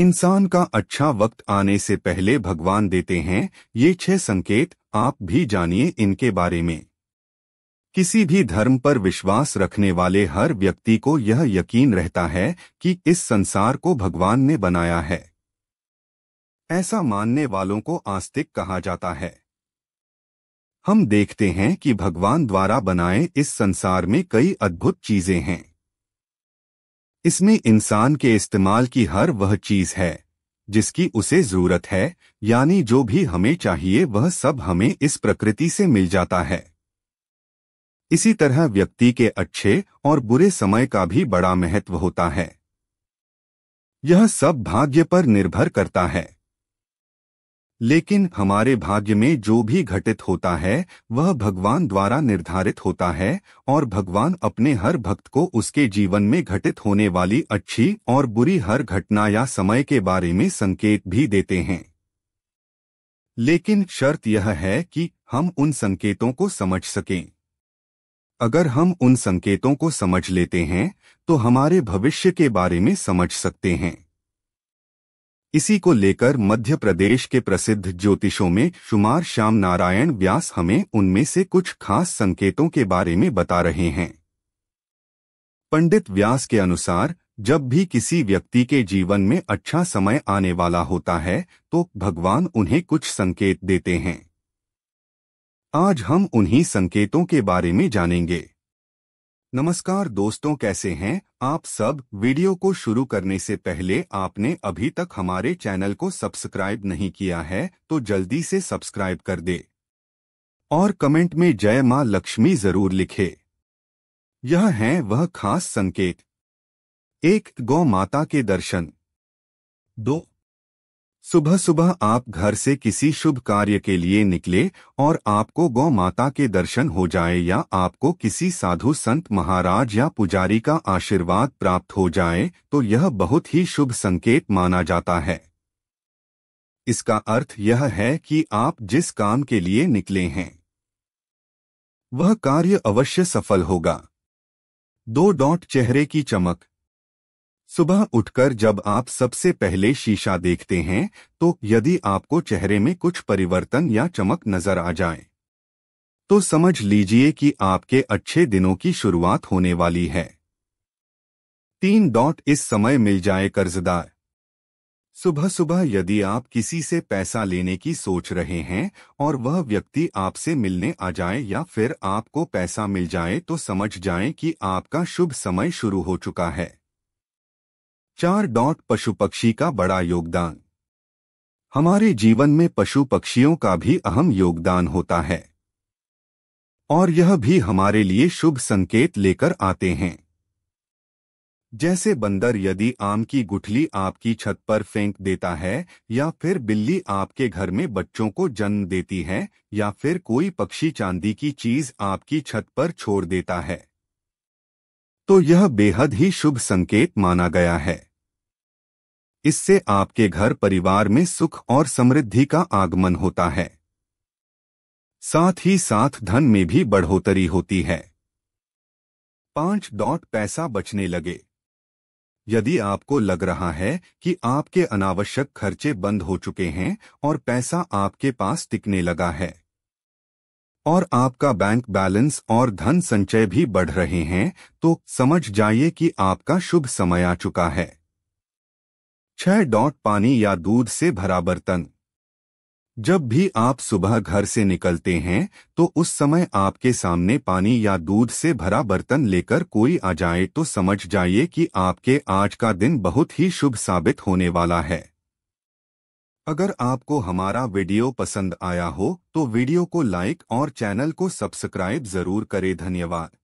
इंसान का अच्छा वक्त आने से पहले भगवान देते हैं ये छह संकेत आप भी जानिए इनके बारे में किसी भी धर्म पर विश्वास रखने वाले हर व्यक्ति को यह यकीन रहता है कि इस संसार को भगवान ने बनाया है ऐसा मानने वालों को आस्तिक कहा जाता है हम देखते हैं कि भगवान द्वारा बनाए इस संसार में कई अद्भुत चीजें हैं इसमें इंसान के इस्तेमाल की हर वह चीज़ है जिसकी उसे जरूरत है यानी जो भी हमें चाहिए वह सब हमें इस प्रकृति से मिल जाता है इसी तरह व्यक्ति के अच्छे और बुरे समय का भी बड़ा महत्व होता है यह सब भाग्य पर निर्भर करता है लेकिन हमारे भाग्य में जो भी घटित होता है वह भगवान द्वारा निर्धारित होता है और भगवान अपने हर भक्त को उसके जीवन में घटित होने वाली अच्छी और बुरी हर घटना या समय के बारे में संकेत भी देते हैं लेकिन शर्त यह है कि हम उन संकेतों को समझ सकें अगर हम उन संकेतों को समझ लेते हैं तो हमारे भविष्य के बारे में समझ सकते हैं इसी को लेकर मध्य प्रदेश के प्रसिद्ध ज्योतिषों में शुमार श्याम नारायण व्यास हमें उनमें से कुछ खास संकेतों के बारे में बता रहे हैं पंडित व्यास के अनुसार जब भी किसी व्यक्ति के जीवन में अच्छा समय आने वाला होता है तो भगवान उन्हें कुछ संकेत देते हैं आज हम उन्हीं संकेतों के बारे में जानेंगे नमस्कार दोस्तों कैसे हैं आप सब वीडियो को शुरू करने से पहले आपने अभी तक हमारे चैनल को सब्सक्राइब नहीं किया है तो जल्दी से सब्सक्राइब कर दे और कमेंट में जय मां लक्ष्मी जरूर लिखे यह है वह खास संकेत एक गौ माता के दर्शन दो सुबह सुबह आप घर से किसी शुभ कार्य के लिए निकले और आपको गौ माता के दर्शन हो जाए या आपको किसी साधु संत महाराज या पुजारी का आशीर्वाद प्राप्त हो जाए तो यह बहुत ही शुभ संकेत माना जाता है इसका अर्थ यह है कि आप जिस काम के लिए निकले हैं वह कार्य अवश्य सफल होगा दो डॉट चेहरे की चमक सुबह उठकर जब आप सबसे पहले शीशा देखते हैं तो यदि आपको चेहरे में कुछ परिवर्तन या चमक नजर आ जाए तो समझ लीजिए कि आपके अच्छे दिनों की शुरुआत होने वाली है तीन डॉट इस समय मिल जाए कर्जदार सुबह सुबह यदि आप किसी से पैसा लेने की सोच रहे हैं और वह व्यक्ति आपसे मिलने आ जाए या फिर आपको पैसा मिल जाए तो समझ जाएं कि आपका शुभ समय शुरू हो चुका है चार डॉट पशु पक्षी का बड़ा योगदान हमारे जीवन में पशु पक्षियों का भी अहम योगदान होता है और यह भी हमारे लिए शुभ संकेत लेकर आते हैं जैसे बंदर यदि आम की गुठली आपकी छत पर फेंक देता है या फिर बिल्ली आपके घर में बच्चों को जन्म देती है या फिर कोई पक्षी चांदी की चीज आपकी छत पर छोड़ देता है तो यह बेहद ही शुभ संकेत माना गया है इससे आपके घर परिवार में सुख और समृद्धि का आगमन होता है साथ ही साथ धन में भी बढ़ोतरी होती है पांच डॉट पैसा बचने लगे यदि आपको लग रहा है कि आपके अनावश्यक खर्चे बंद हो चुके हैं और पैसा आपके पास टिकने लगा है और आपका बैंक बैलेंस और धन संचय भी बढ़ रहे हैं तो समझ जाइए कि आपका शुभ समय आ चुका है छह डॉट पानी या दूध से भरा बर्तन जब भी आप सुबह घर से निकलते हैं तो उस समय आपके सामने पानी या दूध से भरा बर्तन लेकर कोई आ जाए तो समझ जाइए कि आपके आज का दिन बहुत ही शुभ साबित होने वाला है अगर आपको हमारा वीडियो पसंद आया हो तो वीडियो को लाइक और चैनल को सब्सक्राइब जरूर करें धन्यवाद